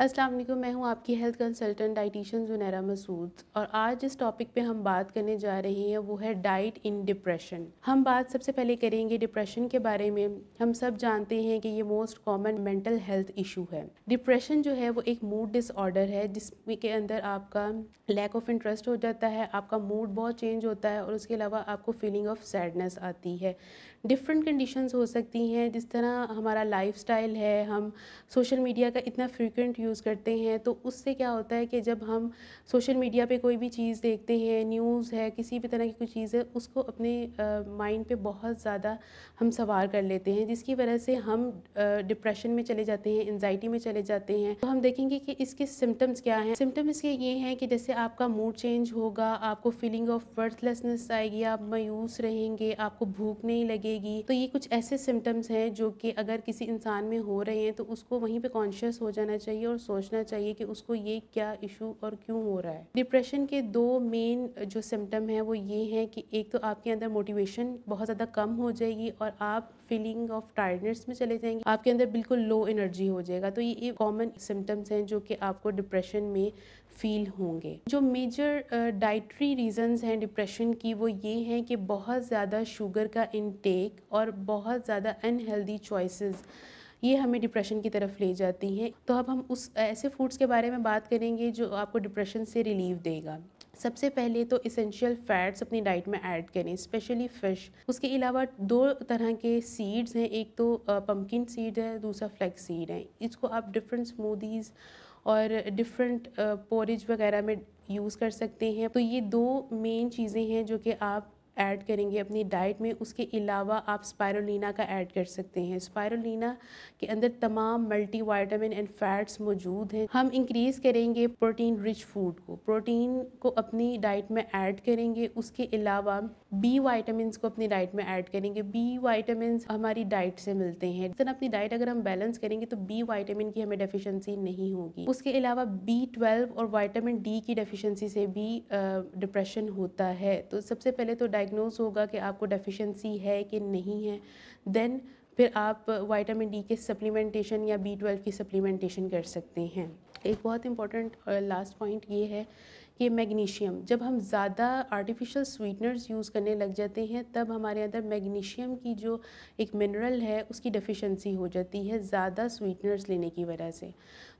अस्सलाम वालेकुम मैं हूं आपकी health consultant dietitian Junaira Masood और आज इस टॉपिक पे हम बात करने जा रहे हैं वो है डाइट इन डिप्रेशन हम बात सबसे पहले करेंगे डिप्रेशन के बारे में हम सब जानते हैं कि ये most common mental health issue है डिप्रेशन जो है वो एक मूड डिसऑर्डर है जिसके अंदर आपका लैक ऑफ इंटरेस्ट हो जाता है आपका मूड बहुत चेंज होता है और उसके अलावा आपको फीलिंग ऑफ सैडनेस आती है डिफरेंट कंडीशंस हो सकती हैं जिस तरह हमारा लाइफ है हम सोशल मीडिया का इतना फ्रीक्वेंट यूज़ यूज़ करते हैं तो उससे क्या होता है कि जब हम सोशल मीडिया पे कोई भी चीज़ देखते हैं न्यूज़ है किसी भी तरह की कोई चीज़ है उसको अपने माइंड पे बहुत ज़्यादा हम सवार कर लेते हैं जिसकी वजह से हम डिप्रेशन में चले जाते हैं एनजाइटी में चले जाते हैं तो हम देखेंगे कि इसके सिम्टम्स क्या हैं सिम्टम इसके ये हैं कि जैसे आपका मूड चेंज होगा आपको फीलिंग ऑफ वर्थलेसनेस आएगी आप मायूस रहेंगे आपको भूख नहीं लगेगी तो ये कुछ ऐसे सिम्टम्स हैं जो कि अगर किसी इंसान में हो रहे हैं तो उसको वहीं पर कॉन्शियस हो जाना चाहिए और सोचना चाहिए कि उसको ये क्या इशू और क्यों हो रहा है डिप्रेशन के दो मेन जो सिम्टम है वो ये हैं कि एक तो आपके अंदर मोटिवेशन बहुत ज़्यादा कम हो जाएगी और आप फीलिंग ऑफ टायर्डनेस में चले जाएंगे आपके अंदर बिल्कुल लो एनर्जी हो जाएगा तो ये एक कॉमन सिम्टम्स हैं जो कि आपको डिप्रेशन में फील होंगे जो मेजर डाइट्री रीजंस हैं डिप्रेशन की वो ये हैं कि बहुत ज़्यादा शुगर का इनटेक और बहुत ज़्यादा अनहेल्दी चॉइसेस ये हमें डिप्रेशन की तरफ ले जाती हैं तो अब हम उस ऐसे फूड्स के बारे में बात करेंगे जो आपको डिप्रेशन से रिलीव देगा सबसे पहले तो इसेंशियल फैट्स अपनी डाइट में ऐड करें स्पेशली फिश उसके अलावा दो तरह के सीड्स हैं एक तो पम्पकिन सीड है दूसरा फ्लैक्स सीड है इसको आप डिफरेंट स्मूदीज़ और डिफरेंट पोरिज वगैरह में यूज़ कर सकते हैं तो ये दो मेन चीज़ें हैं जो कि आप ऐड करेंगे अपनी डाइट में उसके अलावा आप स्पायरोलिना का ऐड कर सकते हैं स्पायरोलिना के अंदर तमाम मल्टी वाइटामिन एंड फैट्स मौजूद हैं हम इंक्रीज करेंगे प्रोटीन रिच फूड को प्रोटीन को अपनी डाइट में ऐड करेंगे उसके अलावा बी वाइटामस को अपनी डाइट में ऐड करेंगे बी वाइटामस हमारी डाइट से मिलते हैं तो अपनी डाइट अगर हम बैलेंस करेंगे तो बी वाइटामिन की हमें डेफिशिएंसी नहीं होगी उसके अलावा बी ट्वेल्व और वाइटामिन डी की डेफिशिएंसी से भी डिप्रेशन होता है तो सबसे पहले तो डाइट डायग्नोज होगा कि आपको डेफिशिएंसी है कि नहीं है देन फिर आप वाइटामिन डी के सप्लीमेंटेशन या बी ट्वेल्व की सप्लीमेंटेशन कर सकते हैं एक बहुत इंपॉर्टेंट लास्ट पॉइंट ये है कि मैग्नीशियम जब हम ज़्यादा आर्टिफिशियल स्वीटनर्स यूज़ करने लग जाते हैं तब हमारे अंदर मैग्नीशियम की जो एक मिनरल है उसकी डेफिशिएंसी हो जाती है ज़्यादा स्वीटनर्स लेने की वजह से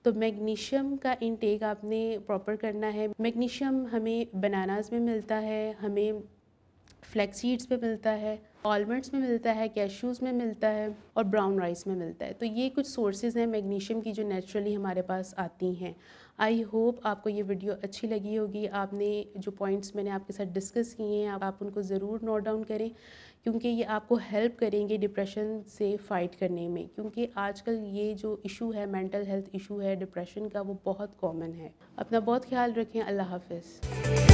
तो मैग्नीशियम का इनटेक आपने प्रॉपर करना है मैग्नीशियम हमें बनानास में मिलता है हमें फ्लैक्सीड्स में मिलता है ऑलमंड्स में मिलता है कैशूज़ में मिलता है और ब्राउन राइस में मिलता है तो ये कुछ सोर्सेज हैं मैग्नीशियम की जो नेचुरली हमारे पास आती हैं आई होप आपको ये वीडियो अच्छी लगी होगी आपने जो पॉइंट्स मैंने आपके साथ डिस्कस किए हैं आप उनको ज़रूर नोट डाउन करें क्योंकि ये आपको हेल्प करेंगे डिप्रेशन से फ़ाइट करने में क्योंकि आजकल ये जो इशू है मेंटल हेल्थ इशू है डिप्रेशन का वो बहुत कॉमन है अपना बहुत ख्याल रखें अल्लाह हाफिज़